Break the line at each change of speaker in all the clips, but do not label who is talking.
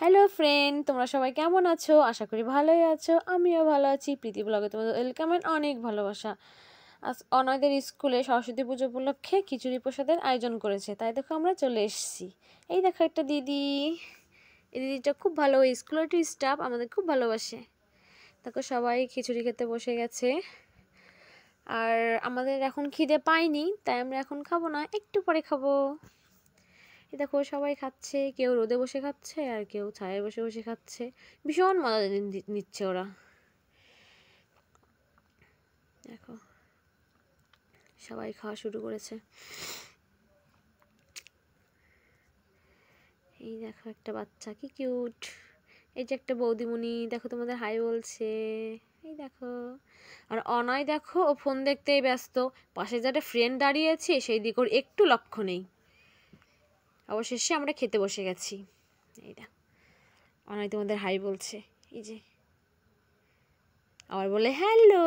hello friend তোমরা সবাই কেমন আছো আশা করি ভালোই আছো আমিও ভালো আছি প্রীতি ব্লগে তোমাদের ওয়েলকাম অ্যান্ড অনেক ভালোবাসা আজ অনয়দের স্কুলে সরস্বতী পুজো উপলক্ষে খিচুড়ি প্রসাদের আয়োজন করেছে তাই দেখো আমরা চলে এসেছি এই দেখো একটা দিদি এই দিদিটা খুব ভালো ওই স্কুলের স্টাফ আমাদের খুব ভালোবাসে দেখো সবাই খিচুড়ি খেতে বসে গেছে আর আমাদের এখন খিদে পাইনি তাই আমরা এখন খাবো না একটু পরে খাবো দেখো সবাই খাচ্ছে কেউ রোদে বসে খাচ্ছে আর কেউ ছায়ায় বসে বসে খাচ্ছে ভীষণ মজা নিচ্ছে ওরা দেখো সবাই খাওয়া শুরু করেছে এই দেখো একটা বাচ্চা কি কিউট এই যে একটা বৌদিমণি দেখো তোমাদের হাই বলছে এই দেখো আর অনয় দেখো ও ফোন দেখতেই ব্যস্ত পাশে যাটা ফ্রেন্ড দাঁড়িয়েছে সেই দিক ওর একটু লক্ষ্য নেই অবশেষে আমরা খেতে বসে গেছি এইটা অনেক তোমাদের হাই বলছে এই যে আবার বলে হ্যালো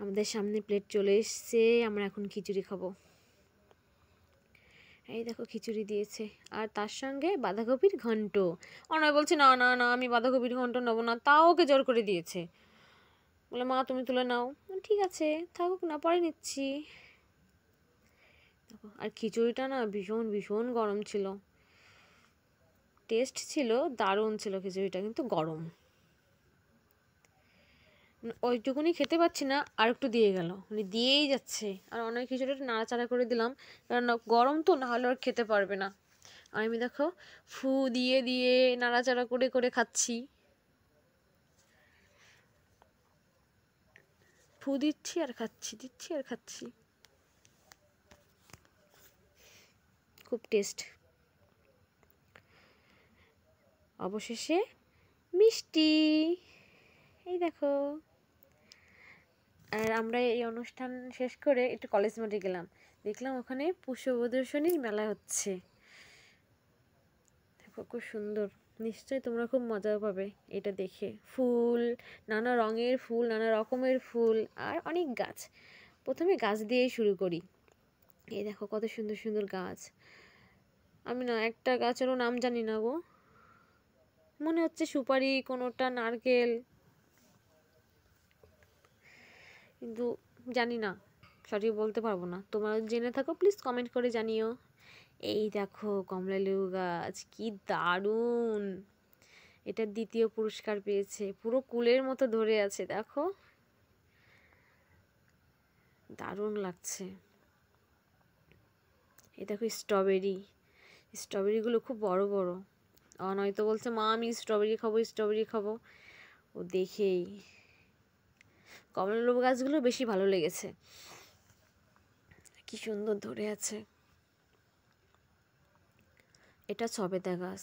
আমাদের সামনে প্লেট চলে এসছে আমরা এখন খিচুড়ি খাবো এই দেখো খিচুড়ি দিয়েছে আর তার সঙ্গে বাঁধাকপির ঘন্ট অনয় বলছে না না না আমি বাঁধাকপির ঘন্ট নেবো না তাও ওকে জোর করে দিয়েছে বলে মা তুমি তুলে নাও ঠিক আছে থাকুক না পরে নিচ্ছি আর খিচুড়িটা না ভীষণ ভীষণ গরম ছিল টেস্ট ছিল দারুণ ছিল খিচুড়িটা কিন্তু গরম ওইটুকুনি খেতে পাচ্ছি না আর একটু দিয়ে গেল মানে দিয়েই যাচ্ছে আর অনেক খিচুড়িটা নাড়াচাড়া করে দিলাম কারণ গরম তো নাহলে আর খেতে পারবে না আর আমি দেখো ফু দিয়ে দিয়ে নাড়াচাড়া করে করে খাচ্ছি ফু দিচ্ছি আর খাচ্ছি দিচ্ছি আর খাচ্ছি খুব টেস্ট অবশেষে মিষ্টি এই দেখো আর আমরা এই অনুষ্ঠান শেষ করে একটু কলেজ মাঠে গেলাম দেখলাম ওখানে পুষ্প প্রদর্শনীর মেলা হচ্ছে দেখো খুব সুন্দর নিশ্চয়ই তোমরা খুব মজা পাবে এটা দেখে ফুল নানা রঙের ফুল নানা রকমের ফুল আর অনেক গাছ প্রথমে গাছ দিয়েই শুরু করি এই দেখো কত সুন্দর সুন্দর গাছ আমি না একটা গাছেরও নাম জানি না গো মনে হচ্ছে সুপারি কোনোটা নারকেল কিন্তু জানি না সঠিক বলতে পারবো না তোমার জেনে থাকো প্লিজ কমেন্ট করে জানিও এই দেখো কমলা লেবু গাছ কি দারুণ এটা দ্বিতীয় পুরস্কার পেয়েছে পুরো কুলের মতো ধরে আছে দেখো দারুণ লাগছে এ দেখো স্ট্রবেরি স্ট্রবেরিগুলো খুব বড় বড় অনয় তো বলছে মা আমি স্ট্রবেরি খাবো স্ট্রবেরি খাবো ও দেখেই কমলালেবু গাছগুলো বেশি ভালো লেগেছে কি সুন্দর ধরে আছে এটা সবেদা গাছ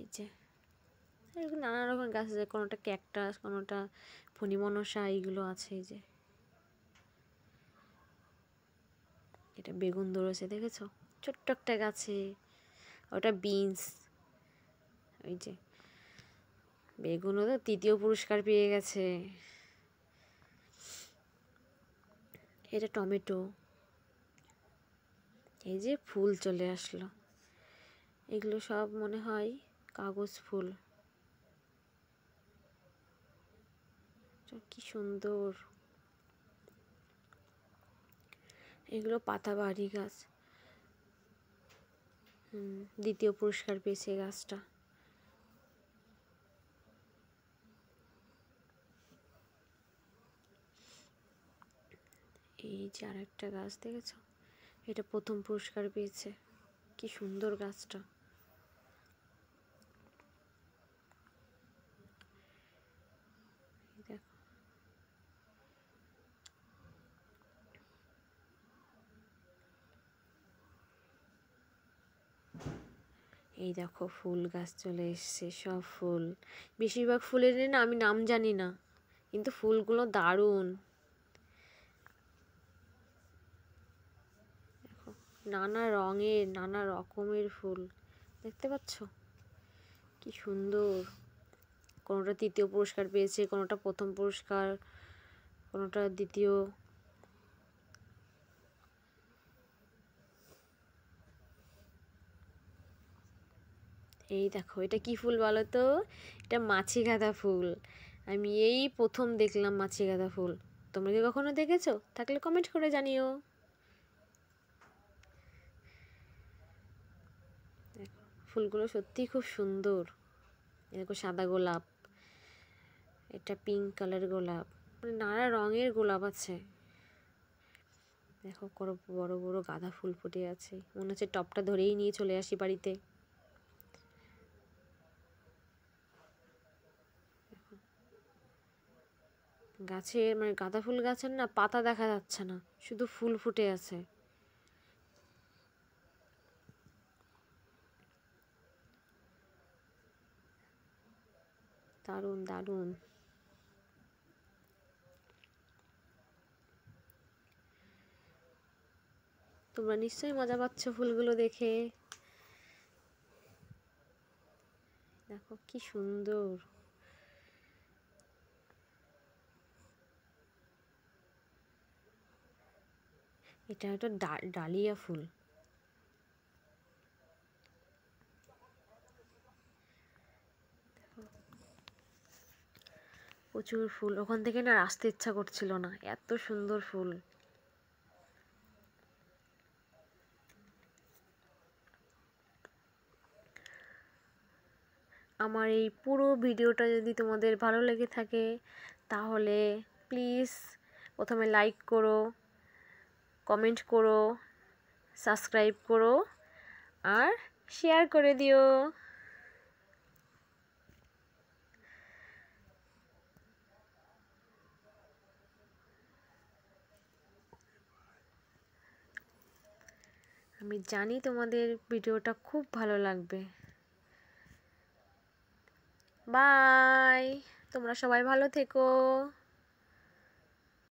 এই যে নানা রকম গাছ আছে কোনোটা ক্যাকটাস কোনোটা ফণিমনসা এইগুলো আছে এই যে এটা বেগুন ধরেছে দেখেছো ছোট্ট একটা গাছে ওটা বিনস ওই যে বেগুনও তো তৃতীয় পুরস্কার পেয়ে গেছে এটা টমেটো এই যে ফুল চলে আসলো এগুলো সব মনে হয় কাগজ ফুল কি সুন্দর এগুলো পাতাবাহারি গাছ দ্বিতীয় পুরস্কার পেয়েছে গাছটা এই যে আর একটা গাছ দেখেছ এটা প্রথম পুরস্কার পেয়েছে কি সুন্দর গাছটা এই দেখো ফুল গাছ চলে এসছে সব ফুল বেশিরভাগ ফুলের না আমি নাম জানি না কিন্তু ফুলগুলো দারুণ নানা রঙের নানা রকমের ফুল দেখতে পাচ্ছ কি সুন্দর কোনোটা তৃতীয় পুরস্কার পেয়েছে কোনোটা প্রথম পুরস্কার কোনোটা দ্বিতীয় এই দেখো এটা কি ফুল বলো তো এটা মাছি গাঁদা ফুল আমি এই প্রথম দেখলাম মাছি গাঁদা ফুল তোমরা কি কখনো দেখেছো থাকলে কমেন্ট করে জানিও ফুলগুলো সত্যি খুব সুন্দর এরকম সাদা গোলাপ এটা পিঙ্ক কালার গোলাপ মানে নানা রঙের গোলাপ আছে দেখো বড় বড় গাঁদা ফুল ফুটে আছে মনে হচ্ছে টপটা ধরেই নিয়ে চলে আসি বাড়িতে গাছে মানে গাঁদা ফুল গাছের না পাতা দেখা যাচ্ছে না শুধু ফুল ফুটে আছে দারুন দারুন তোমরা নিশ্চয়ই মজা পাচ্ছ ফুলগুলো দেখে দেখো কি সুন্দর এটা ডা ডালিয়া ফুল প্রচুর ফুল ওখান থেকে না আসতে ইচ্ছা করছিল না এত সুন্দর ফুল আমার এই পুরো ভিডিওটা যদি তোমাদের ভালো লেগে থাকে তাহলে প্লিজ প্রথমে লাইক করো কমেন্ট করো সাবস্ক্রাইব করো আর শেয়ার করে দিও আমি জানি তোমাদের ভিডিওটা খুব ভালো লাগবে বাই তোমরা সবাই ভালো থেকো